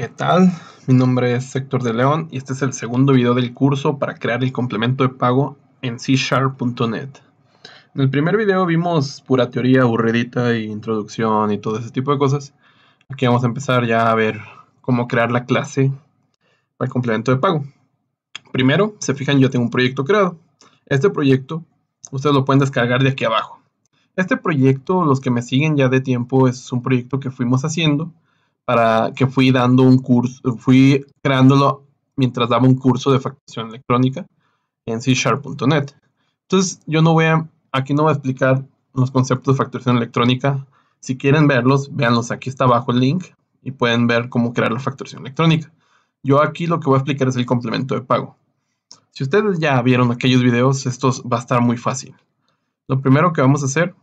¿Qué tal? Mi nombre es Héctor de León y este es el segundo video del curso para crear el complemento de pago en .net. En el primer video vimos pura teoría aburridita e introducción y todo ese tipo de cosas. Aquí vamos a empezar ya a ver cómo crear la clase para el complemento de pago. Primero, se fijan, yo tengo un proyecto creado. Este proyecto ustedes lo pueden descargar de aquí abajo. Este proyecto, los que me siguen ya de tiempo, es un proyecto que fuimos haciendo para que fui dando un curso, fui creándolo mientras daba un curso de facturación electrónica en c Entonces, yo no voy a, aquí no voy a explicar los conceptos de facturación electrónica. Si quieren verlos, véanlos. Aquí está abajo el link y pueden ver cómo crear la facturación electrónica. Yo aquí lo que voy a explicar es el complemento de pago. Si ustedes ya vieron aquellos videos, esto va a estar muy fácil. Lo primero que vamos a hacer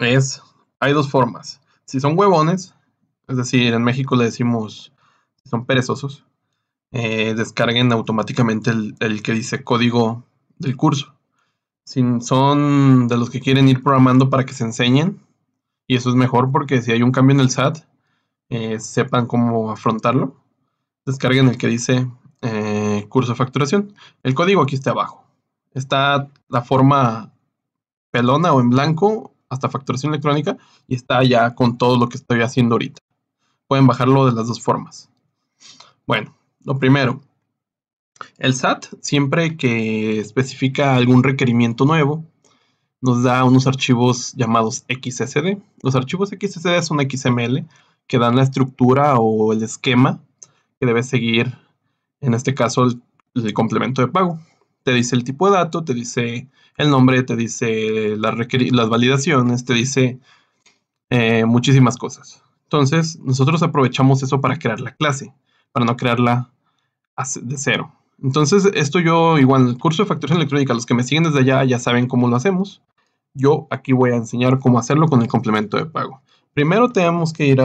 es, hay dos formas. Si son huevones, es decir, en México le decimos, si son perezosos, eh, descarguen automáticamente el, que dice código del curso. Si son de los que quieren ir programando para que se enseñen, y eso es mejor porque si hay un cambio en el SAT, eh, sepan cómo afrontarlo. Descarguen el que dice eh, curso de facturación. El código aquí está abajo. Está la forma pelona o en blanco hasta facturación electrónica y está ya con todo lo que estoy haciendo ahorita pueden bajarlo de las dos formas. Bueno, lo primero, el SAT siempre que especifica algún requerimiento nuevo, nos da unos archivos llamados XSD. Los archivos XSD son XML que dan la estructura o el esquema que debe seguir, en este caso, el, complemento de pago. Te dice el tipo de dato, te dice el nombre, te dice las, validaciones, te dice eh, muchísimas cosas. Entonces, nosotros aprovechamos eso para crear la clase, para no crearla de cero. Entonces, esto yo, igual, el curso de facturación electrónica, los que me siguen desde allá ya saben cómo lo hacemos. Yo aquí voy a enseñar cómo hacerlo con el complemento de pago. Primero tenemos que ir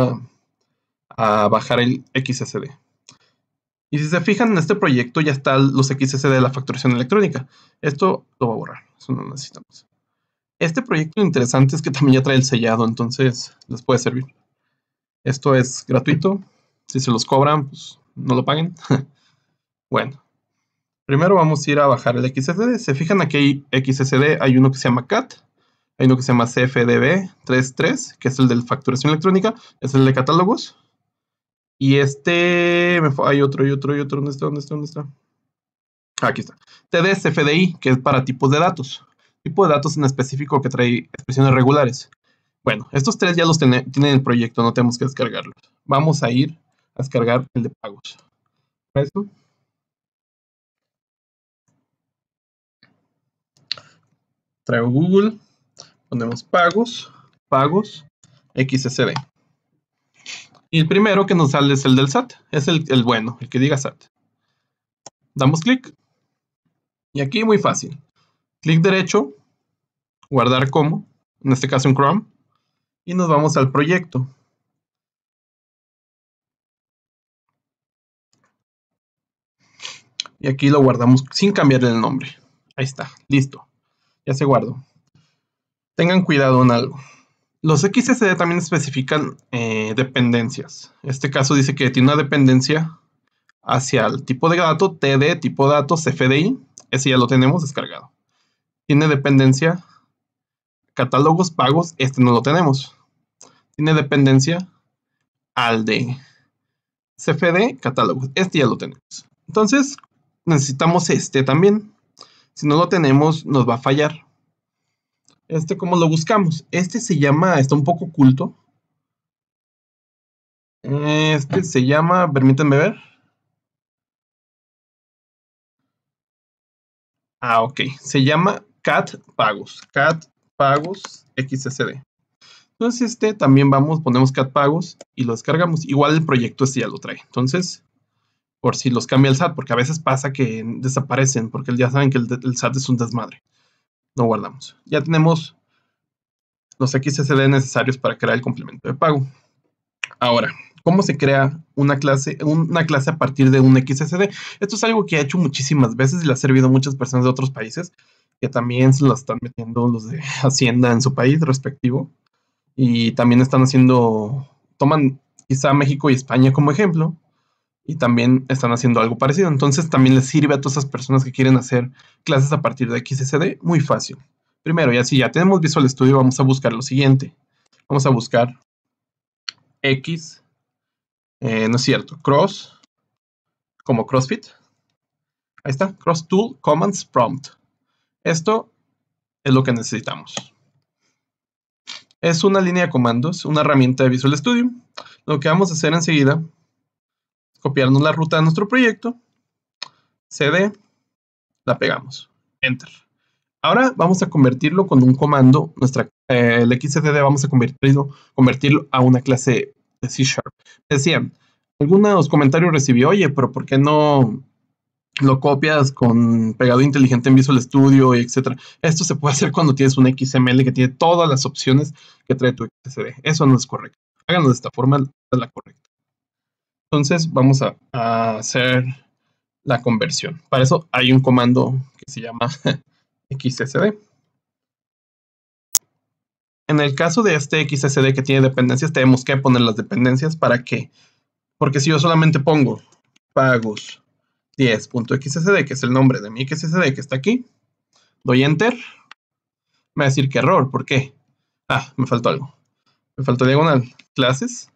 a, bajar el XSD. Y si se fijan en este proyecto ya están los XSD de la facturación electrónica. Esto lo voy a borrar, eso no necesitamos. Este proyecto interesante es que también ya trae el sellado, entonces les puede servir. Esto es gratuito. Si se los cobran, pues no lo paguen. bueno, primero vamos a ir a bajar el XSD. Se fijan aquí hay XSD, hay uno que se llama CAT, hay uno que se llama CFDB33, que es el de facturación electrónica, es el de catálogos. Y este, hay otro, y otro, y otro, ¿dónde está? ¿Dónde está? Aquí está. TDSFDI, que es para tipos de datos. Tipo de datos en específico que trae expresiones regulares. Bueno, estos tres ya los tienen el proyecto, no tenemos que descargarlos. Vamos a ir a descargar el de pagos. Eso. Traigo Google, ponemos pagos, pagos, XSD. Y el primero que nos sale es el del SAT, es el, el bueno, el que diga SAT. Damos clic. Y aquí muy fácil. Clic derecho, guardar como, en este caso en Chrome y nos vamos al proyecto. Y aquí lo guardamos sin cambiar el nombre. Ahí está, listo. Ya se guardó. Tengan cuidado en algo. Los XSD también especifican eh, dependencias. Este caso dice que tiene una dependencia hacia el tipo de dato, TD, tipo de datos, CFDI. Ese ya lo tenemos descargado. Tiene dependencia Catálogos pagos, este no lo tenemos. Tiene dependencia al de CFD catálogos. Este ya lo tenemos. Entonces, necesitamos este también. Si no lo tenemos, nos va a fallar. Este, ¿cómo lo buscamos? Este se llama, está un poco oculto. Este se llama, permítanme ver. Ah, ok. Se llama CAT Pagos. CAT pagos XSD. Entonces este también vamos, ponemos cat pagos y lo descargamos. Igual el proyecto este ya lo trae. Entonces, por si los cambia el SAT, porque a veces pasa que desaparecen, porque ya saben que el, SAT es un desmadre. No guardamos. Ya tenemos los XSD necesarios para crear el complemento de pago. Ahora, cómo se crea una clase, una clase a partir de un XSD. Esto es algo que he hecho muchísimas veces y le ha servido a muchas personas de otros países que también se la están metiendo los de Hacienda en su país respectivo. Y también están haciendo, toman quizá México y España como ejemplo, y también están haciendo algo parecido. Entonces también les sirve a todas esas personas que quieren hacer clases a partir de XSD muy fácil. Primero, ya si ya tenemos Visual Studio, vamos a buscar lo siguiente. Vamos a buscar X, eh, no es cierto, Cross, como CrossFit. Ahí está, Cross Tool Commands Prompt. Esto es lo que necesitamos. Es una línea de comandos, una herramienta de Visual Studio. Lo que vamos a hacer enseguida, copiarnos la ruta de nuestro proyecto, CD, la pegamos, Enter. Ahora vamos a convertirlo con un comando, nuestra, eh, el XCD vamos a convertirlo, convertirlo a una clase de C Sharp. Decían, algunos comentarios recibió oye, pero ¿por qué no lo copias con pegado inteligente en Visual Studio, etcétera. Esto se puede hacer cuando tienes un XML que tiene todas las opciones que trae tu XSD. Eso no es correcto. Háganlo de esta forma, es la correcta. Entonces vamos a, hacer la conversión. Para eso hay un comando que se llama XSD. En el caso de este XSD que tiene dependencias, tenemos que poner las dependencias para qué? porque si yo solamente pongo pagos 10.xsd, que es el nombre de mi xsd que está aquí. Doy enter. Me va a decir que error, ¿por qué? Ah, me faltó algo. Me faltó diagonal. Clases.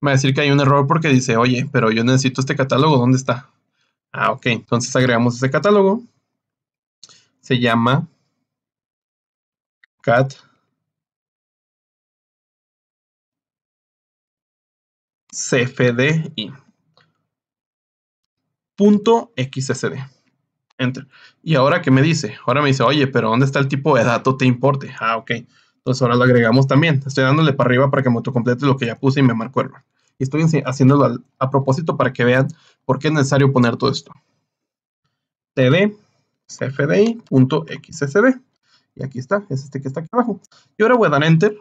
Me va a decir que hay un error porque dice, oye, pero yo necesito este catálogo, ¿dónde está? Ah, ok. Entonces agregamos ese catálogo. Se llama cat cfdi. .xsd. Enter. Y ahora, ¿qué me dice? Ahora me dice, oye, pero ¿dónde está el tipo de dato te importe? Ah, ok. Entonces ahora lo agregamos también. Estoy dándole para arriba para que me autocomplete lo que ya puse y me marcó error. Y estoy haciéndolo a, propósito para que vean por qué es necesario poner todo esto. td Y aquí está, es este que está aquí abajo. Y ahora voy a dar enter.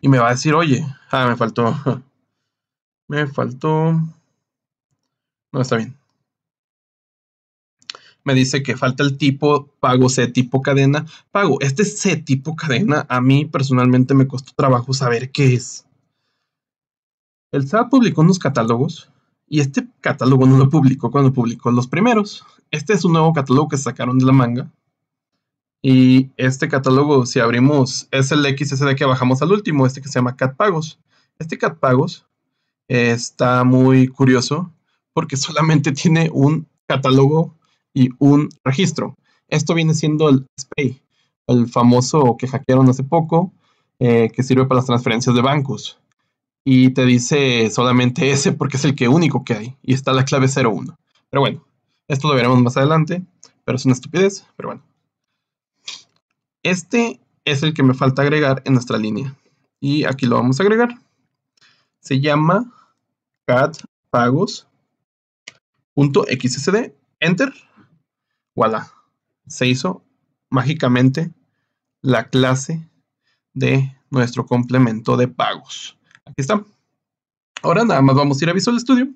Y me va a decir, oye, ah, me faltó. Me faltó no, está bien. Me dice que falta el tipo, pago C tipo cadena. Pago, este C tipo cadena a mí personalmente me costó trabajo saber qué es. El SAT publicó unos catálogos y este catálogo no lo publicó cuando publicó los primeros. Este es un nuevo catálogo que sacaron de la manga. Y este catálogo, si abrimos, es el XSD que bajamos al último, este que se llama Cat Pagos Este Cat Pagos eh, está muy curioso porque solamente tiene un catálogo y un registro. Esto viene siendo el SPAY, el famoso que hackearon hace poco, eh, que sirve para las transferencias de bancos. Y te dice solamente ese porque es el que único que hay. Y está la clave 01. Pero bueno, esto lo veremos más adelante. Pero es una estupidez. Pero bueno. Este es el que me falta agregar en nuestra línea. Y aquí lo vamos a agregar. Se llama cat pagos .xsd, enter, voilà, se hizo mágicamente la clase de nuestro complemento de pagos. Aquí está. Ahora nada más vamos a ir a Visual Studio.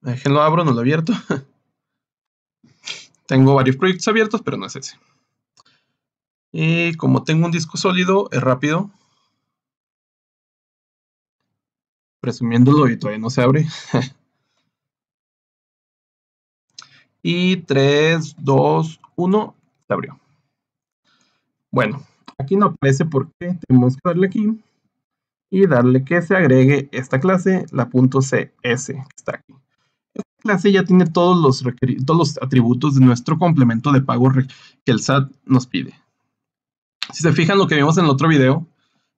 Déjenlo abro, no lo abierto. tengo varios proyectos abiertos, pero no es ese. Y como tengo un disco sólido, es rápido presumiéndolo y todavía no se abre. y 3, 2, 1, se abrió. Bueno, aquí no aparece porque tenemos que darle aquí y darle que se agregue esta clase, la .cs, que está aquí. Esta clase ya tiene todos los, todos los atributos de nuestro complemento de pago que el SAT nos pide. Si se fijan lo que vimos en el otro video,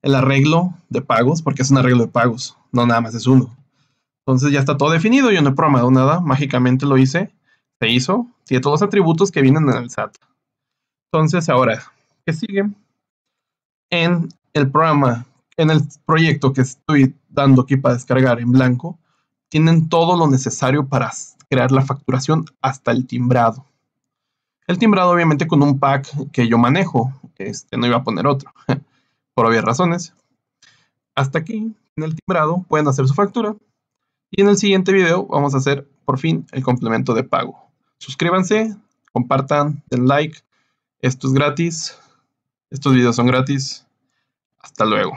el arreglo de pagos, porque es un arreglo de pagos no nada más es uno. Entonces ya está todo definido, yo no he programado nada, mágicamente lo hice, se hizo, tiene todos los atributos que vienen en el SAT. Entonces ahora, ¿qué sigue? En el programa, en el proyecto que estoy dando aquí para descargar en blanco, tienen todo lo necesario para crear la facturación hasta el timbrado. El timbrado obviamente con un pack que yo manejo, este, no iba a poner otro, por obvias razones, hasta aquí, en el timbrado, pueden hacer su factura. Y en el siguiente video vamos a hacer, por fin, el complemento de pago. Suscríbanse, compartan, den like. Esto es gratis. Estos videos son gratis. Hasta luego.